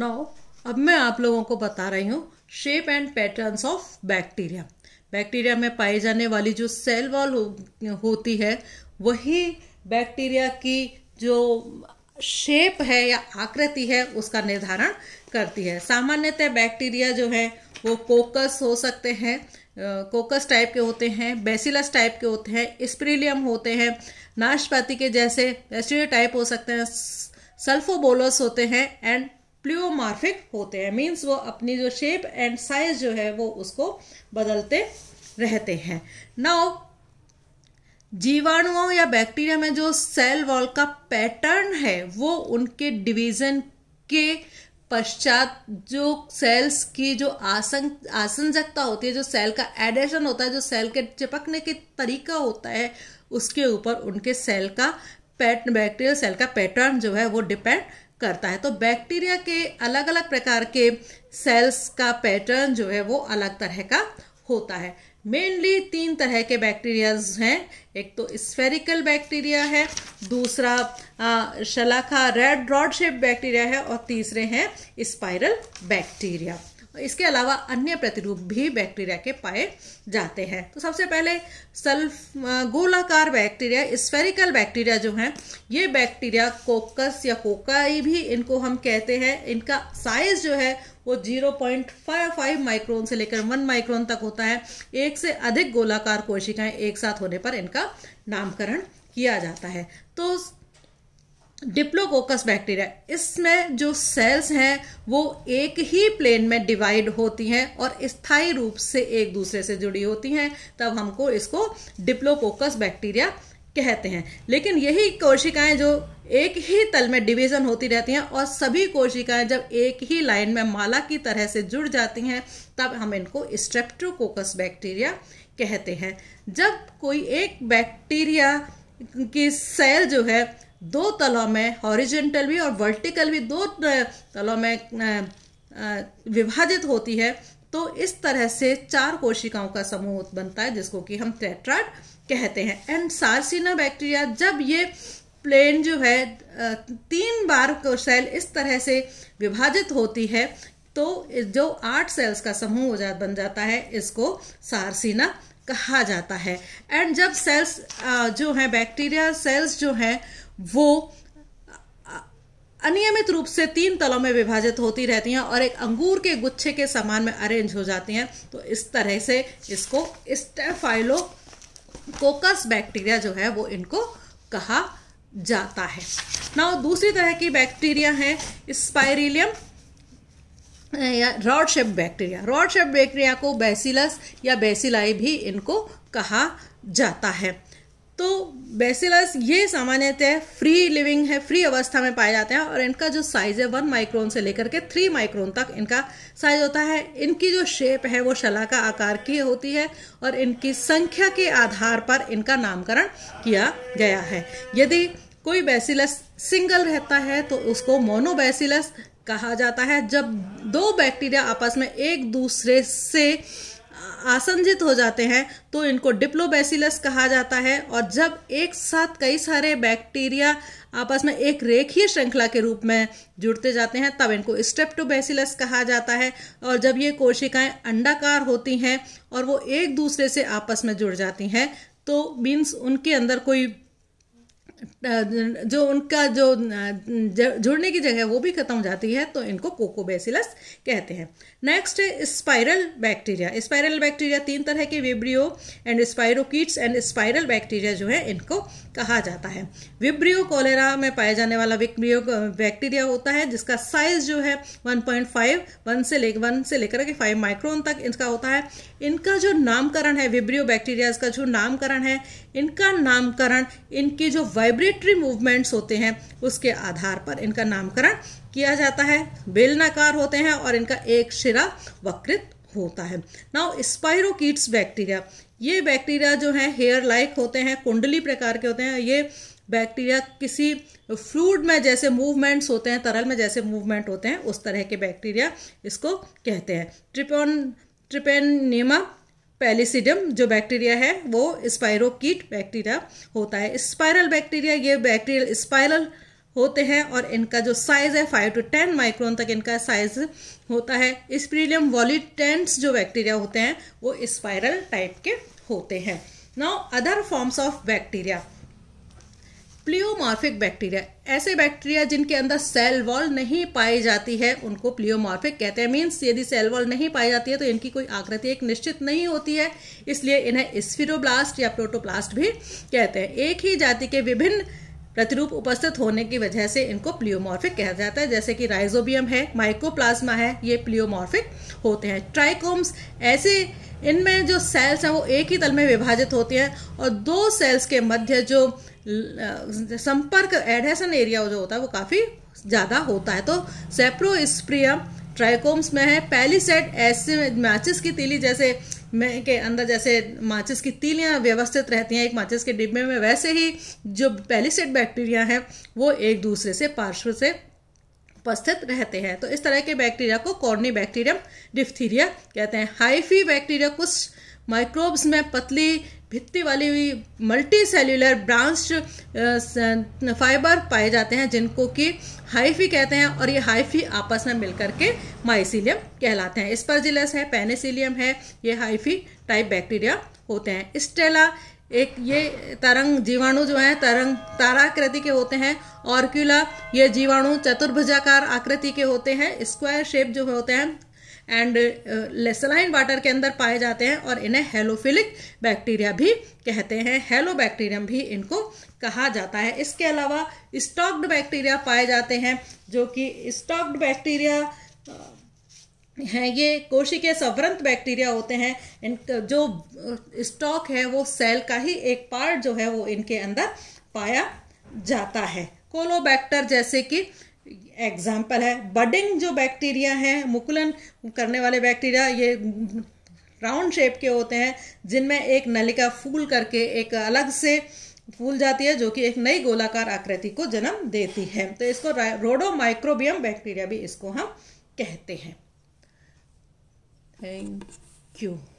now अब मैं आप लोगों को बता रही हूँ shape and patterns of bacteria bacteria में पाई जाने वाली जो सेल वॉल हो, होती है वही बैक्टीरिया की जो शेप है या आकृति है उसका निर्धारण करती है सामान्यतः बैक्टीरिया जो है वो कोकस हो सकते हैं कोकस टाइप के होते हैं बेसिलस टाइप के होते हैं स्प्रिलियम होते हैं नाशपाती के जैसे बैक्टीरिया टाइप हो सकते हैं सल्फोबोलस होते हैं एंड प्लियोमार्फिक होते हैं मीन्स वो अपनी जो शेप एंड साइज जो है वो उसको बदलते रहते हैं नाउ जीवाणुओं या बैक्टीरिया में जो सेल वॉल का पैटर्न है वो उनके डिवीजन के पश्चात जो सेल्स की जो आसन आसंजकता होती है जो सेल का एडेशन होता है जो सेल के चिपकने के तरीका होता है उसके ऊपर उनके सेल का पैटर्न बैक्टीरियल सेल का पैटर्न जो है वो डिपेंड करता है तो बैक्टीरिया के अलग अलग प्रकार के सेल्स का पैटर्न जो है वो अलग तरह का होता है मेनली तीन तरह के बैक्टीरियाज हैं एक तो स्फेरिकल बैक्टीरिया है दूसरा आ, शलाखा रेड रॉड शेप बैक्टीरिया है और तीसरे हैं स्पाइरल बैक्टीरिया इसके अलावा अन्य प्रतिरूप भी बैक्टीरिया के पाए जाते हैं तो सबसे पहले सल्फ गोलाकार बैक्टीरिया स्फेरिकल बैक्टीरिया जो हैं ये बैक्टीरिया कोकस या कोकाई भी इनको हम कहते हैं इनका साइज जो है वो 0.55 माइक्रोन से लेकर 1 माइक्रोन तक होता है एक से अधिक गोलाकार कोशिकाएं एक साथ होने पर इनका नामकरण किया जाता है तो डिप्लोकोकस बैक्टीरिया इसमें जो सेल्स हैं वो एक ही प्लेन में डिवाइड होती हैं और स्थायी रूप से एक दूसरे से जुड़ी होती हैं तब हमको इसको डिप्लोकोकस बैक्टीरिया कहते हैं लेकिन यही कोशिकाएं जो एक ही तल में डिवीजन होती रहती हैं और सभी कोशिकाएं जब एक ही लाइन में माला की तरह से जुड़ जाती हैं तब हम इनको स्ट्रेप्टोकोकस बैक्टीरिया कहते हैं जब कोई एक बैक्टीरिया की सेल जो है दो तलों में हॉरिजेंटल भी और वर्टिकल भी दो तलों में विभाजित होती है तो इस तरह से चार कोशिकाओं का समूह बनता है जिसको कि हम टेट्राड कहते हैं एंड सारसीना बैक्टीरिया जब ये प्लेन जो है तीन बार सेल इस तरह से विभाजित होती है तो जो आठ सेल्स का समूह हो जा बन जाता है इसको सारसीना कहा जाता है एंड जब सेल्स जो है बैक्टीरिया सेल्स जो हैं वो अनियमित रूप से तीन तलों में विभाजित होती रहती हैं और एक अंगूर के गुच्छे के समान में अरेंज हो जाती हैं तो इस तरह से इसको स्टेफाइलो कोकस बैक्टीरिया जो है वो इनको कहा जाता है ना दूसरी तरह की बैक्टीरिया है स्पाइरिलियम या rod shape bacteria rod shape bacteria को बेसिलस या बेसिलाई भी इनको कहा जाता है तो बेसिलस ये सामान्यतः फ्री लिविंग है फ्री अवस्था में पाए जाते हैं और इनका जो साइज है वन माइक्रोन से लेकर के थ्री माइक्रोन तक इनका साइज होता है इनकी जो शेप है वो शलाका आकार की होती है और इनकी संख्या के आधार पर इनका नामकरण किया गया है यदि कोई बेसिलस सिंगल रहता है तो उसको मोनोबैसिलस कहा जाता है जब दो बैक्टीरिया आपस में एक दूसरे से आसंजित हो जाते हैं तो इनको डिप्लोबैसिलस कहा जाता है और जब एक साथ कई सारे बैक्टीरिया आपस में एक रेखीय श्रृंखला के रूप में जुड़ते जाते हैं तब इनको स्टेप्टोबैसिलस कहा जाता है और जब ये कोशिकाएं अंडाकार होती हैं और वो एक दूसरे से आपस में जुड़ जाती हैं तो मीन्स उनके अंदर कोई जो उनका जो जुड़ने की जगह वो भी खत्म हो जाती है तो इनको कोकोबेसिलस कहते हैं नेक्स्ट है स्पाइरल बैक्टीरिया स्पाइरल बैक्टीरिया तीन तरह के vibrio and spirochetes and spiral bacteria जो है इनको कहा जाता है विब्रियो कोलेरा में पाया जाने वाला विक्रियो बैक्टीरिया होता है जिसका साइज जो है 1.5 वन से ले वन से लेकर के फाइव माइक्रोन तक इनका होता है इनका जो नामकरण है विब्रियो बैक्टीरियाज का जो नामकरण है इनका नामकरण इनके जो वाइब्रेटरी मूवमेंट्स होते हैं उसके आधार पर इनका नामकरण किया जाता है बेलनाकार होते हैं और इनका एक शिरा वक्रित होता है नाउ स्पायरोकीट्स बैक्टीरिया ये बैक्टीरिया जो है हेयर लाइक होते हैं कुंडली प्रकार के होते हैं ये बैक्टीरिया किसी फ्लूड में जैसे मूवमेंट्स होते हैं तरल में जैसे मूवमेंट होते हैं उस तरह के बैक्टीरिया इसको कहते हैं ट्रिपोन ट्रिपेनिमा पैलिसिडम जो बैक्टीरिया है वो स्पायरोकीट बैक्टीरिया होता है स्पायरल बैक्टीरिया ये बैक्टीरियल स्पायरल होते हैं और इनका जो साइज है फाइव टू टेन माइक्रोन तक इनका साइज होता है स्प्रीलियम वॉलिटेंट्स जो बैक्टीरिया होते हैं वो स्पायरल टाइप के होते हैं now other forms of bacteria pleomorphic bacteria ऐसे बैक्टीरिया जिनके अंदर सेल वॉल नहीं पाई जाती है उनको प्लियोमार्फिक कहते हैं मीन्स यदि सेल वॉल नहीं पाई जाती है तो इनकी कोई आकृति एक निश्चित नहीं होती है इसलिए इन्हें स्फिरोब्लास्ट या प्रोटोप्लास्ट भी कहते हैं एक ही जाति के विभिन्न प्रतिरूप उपस्थित होने की वजह से इनको प्लियोमॉर्फिक कहा जाता है जैसे कि राइजोबियम है माइकोप्लाज्मा है ये प्लियोमॉर्फिक होते हैं ट्राइकोम्स ऐसे इनमें जो सेल्स हैं वो एक ही तल में विभाजित होते हैं और दो सेल्स के मध्य जो संपर्क एडहेसन एरिया जो होता है वो काफ़ी ज़्यादा होता है तो सेप्रोस्प्रियम ट्राइकोम्स में है पहली सेट ऐसे माचिस की तीली जैसे में के अंदर जैसे माचिस की तीलियाँ व्यवस्थित रहती हैं एक माचिस के डिब्बे में वैसे ही जो पहली सेट बैक्टीरिया हैं वो एक दूसरे से पार्श्व से उपस्थित रहते हैं तो इस तरह के बैक्टीरिया को कॉर्नी बैक्टीरियम डिफ्थीरिया कहते हैं हाइफी बैक्टीरिया कुछ माइक्रोब्स में पतली भित्ति वाली हुई मल्टी सेल्यूलर ब्रांच फाइबर पाए जाते हैं जिनको कि हाइफी कहते हैं और ये हाइफी आपस में मिलकर के माइसिलियम कहलाते हैं स्पर्जिलस है पेनिसिलियम है ये हाइफी टाइप बैक्टीरिया होते हैं स्टेला एक ये तरंग जीवाणु जो है तरंग ताराकृति के होते हैं ऑर्क्यूला ये जीवाणु चतुर्भुजाकार आकृति के होते हैं स्क्वायर शेप जो होते हैं एंड लेसलाइन वाटर के अंदर पाए जाते हैं और इन्हें हेलोफिलिक बैक्टीरिया भी कहते हैं हेलो बैक्टीरियम भी इनको कहा जाता है इसके अलावा स्टॉक्ड बैक्टीरिया पाए जाते हैं जो कि स्टॉक्ड बैक्टीरिया uh, हैं ये कोशिके सवरंत बैक्टीरिया होते हैं इन uh, जो स्टॉक uh, है वो सेल का ही एक पार्ट जो है वो इनके अंदर पाया जाता है कोलोबैक्टर जैसे कि एग्जाम्पल है बडिंग जो बैक्टीरिया हैं मुकुलन करने वाले बैक्टीरिया ये राउंड शेप के होते हैं जिनमें एक नलिका फूल करके एक अलग से फूल जाती है जो कि एक नई गोलाकार आकृति को जन्म देती है तो इसको रोडो माइक्रोबियम बैक्टीरिया भी इसको हम कहते हैं थैंक यू